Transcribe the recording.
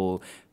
people